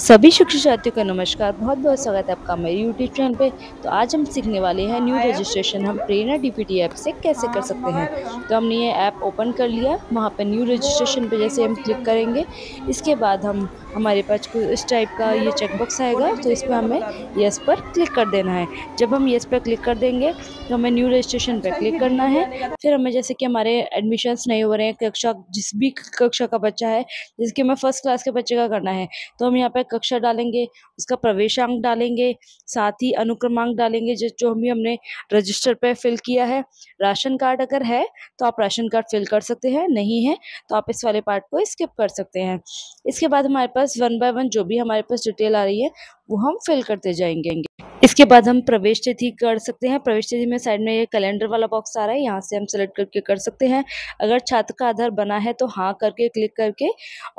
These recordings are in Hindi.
सभी शिक्षक साथियों का नमस्कार बहुत बहुत स्वागत है आपका मेरे यूट्यूब चैनल पे तो आज हम सीखने वाले हैं न्यू रजिस्ट्रेशन हम प्रेरणा डीपीटी ऐप से कैसे कर सकते हैं तो हमने ये ऐप ओपन कर लिया वहाँ पे न्यू रजिस्ट्रेशन पे जैसे हम क्लिक करेंगे इसके बाद हम हमारे पास कुछ इस टाइप का ये चेकबॉक्स आएगा तो इस पर हमें येस पर क्लिक कर देना है जब हम येस पर क्लिक कर देंगे तो हमें न्यू रजिस्ट्रेशन पर क्लिक करना है फिर हमें जैसे कि हमारे एडमिशन्स नहीं हो रहे हैं कक्षा जिस भी कक्षा का बच्चा है जिसके हमें फर्स्ट क्लास के बच्चे का करना है तो हम यहाँ पर सहायक कक्षा डालेंगे उसका प्रवेशांक डालेंगे साथ ही अनुक्रमांक डालेंगे जो जो भी हमने रजिस्टर पर फिल किया है राशन कार्ड अगर है तो आप राशन कार्ड फिल कर सकते हैं नहीं है तो आप इस वाले पार्ट को स्किप कर सकते हैं इसके बाद हमारे पास वन बाय वन जो भी हमारे पास डिटेल आ रही है वो हम फिल करते जाएंगे इसके बाद हम प्रवेश तिथि कर सकते हैं प्रवेश तिथि में साइड में ये कैलेंडर वाला बॉक्स आ रहा है यहाँ से हम सेलेक्ट करके कर सकते हैं अगर छात्र का आधार बना है तो हाँ करके क्लिक करके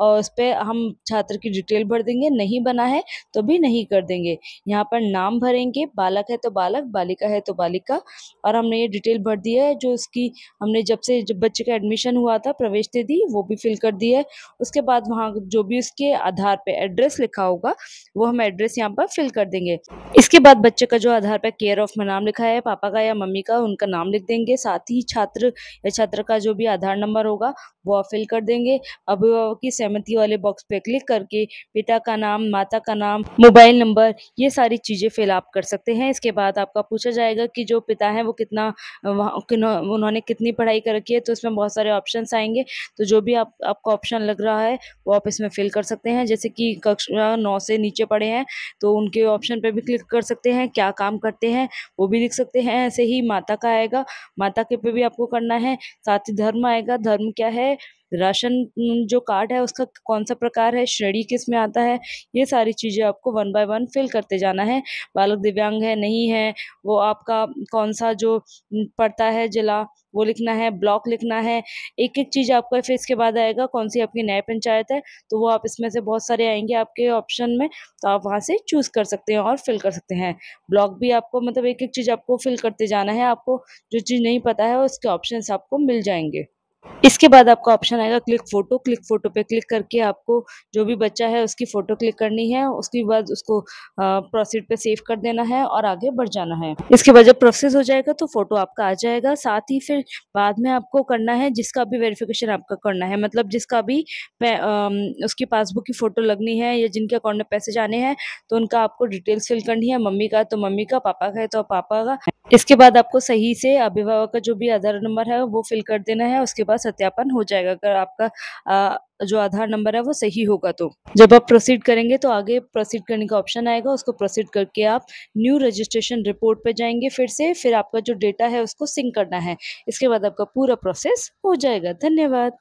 और उस पर हम छात्र की डिटेल भर देंगे नहीं बना है तो भी नहीं कर देंगे यहाँ पर नाम भरेंगे बालक है तो बालक बालिका है तो बालिका और हमने ये डिटेल भर दी है जो उसकी हमने जब से जब बच्चे का एडमिशन हुआ था प्रवेश तिथि वो भी फिल कर दी है उसके बाद वहाँ जो भी उसके आधार पर एड्रेस लिखा होगा वो हम एड्रेस यहाँ पर फिल कर देंगे इसके बाद साथ बच्चे का जो आधार पर केयर ऑफ में नाम लिखा है पापा का या मम्मी का उनका नाम लिख देंगे साथ ही छात्र या छात्र का जो भी आधार नंबर होगा वो आप फिल कर देंगे अभिभावक की सहमति वाले बॉक्स पे क्लिक करके पिता का नाम माता का नाम मोबाइल नंबर ये सारी चीज़ें फिल आप कर सकते हैं इसके बाद आपका पूछा जाएगा कि जो पिता है वो कितना उन्होंने कितनी पढ़ाई कर रखी है तो इसमें बहुत सारे ऑप्शन आएंगे तो जो भी आप आपको ऑप्शन लग रहा है वो आप इसमें फिल कर सकते हैं जैसे कि कक्षा नौ से नीचे पढ़े हैं तो उनके ऑप्शन पर भी क्लिक कर सकते सकते हैं क्या काम करते हैं वो भी लिख सकते हैं ऐसे ही माता का आएगा माता के पे भी आपको करना है साथ ही धर्म आएगा धर्म क्या है राशन जो कार्ड है उसका कौन सा प्रकार है श्रेणी किस में आता है ये सारी चीज़ें आपको वन बाय वन फिल करते जाना है बालक दिव्यांग है नहीं है वो आपका कौन सा जो पड़ता है जिला वो लिखना है ब्लॉक लिखना है एक एक चीज़ आपका फिर इसके बाद आएगा कौन सी आपकी नए पंचायत है तो वो आप इसमें से बहुत सारे आएंगे आपके ऑप्शन में तो आप वहाँ से चूज़ कर सकते हैं और फिल कर सकते हैं ब्लॉक भी आपको मतलब एक एक चीज़ आपको फिल करते जाना है आपको जो चीज़ नहीं पता है उसके ऑप्शन आपको मिल जाएंगे इसके बाद आपका ऑप्शन आएगा क्लिक फोटो क्लिक फोटो पे क्लिक करके आपको जो भी बच्चा है उसकी फ़ोटो क्लिक करनी है उसके बाद उसको प्रोसीड पे सेव कर देना है और आगे बढ़ जाना है इसके बाद जब प्रोसेस हो जाएगा तो फ़ोटो आपका आ जाएगा साथ ही फिर बाद में आपको करना है जिसका भी वेरिफिकेशन आपका करना है मतलब जिसका भी उसकी पासबुक की फ़ोटो लगनी है या जिनके अकाउंट में पैसे जाने हैं तो उनका आपको डिटेल्स फिल करनी है मम्मी का तो मम्मी का पापा का है तो पापा का इसके बाद आपको सही से अभिभावक का जो भी आधार नंबर है वो फिल कर देना है उसके बाद आपका सत्यापन हो जाएगा अगर आपका आ, जो आधार नंबर है वो सही होगा तो जब आप प्रोसीड करेंगे तो आगे प्रोसीड करने का ऑप्शन आएगा उसको प्रोसीड करके आप न्यू रजिस्ट्रेशन रिपोर्ट पे जाएंगे फिर से फिर आपका जो डेटा है उसको सिंक करना है इसके बाद आपका पूरा प्रोसेस हो जाएगा धन्यवाद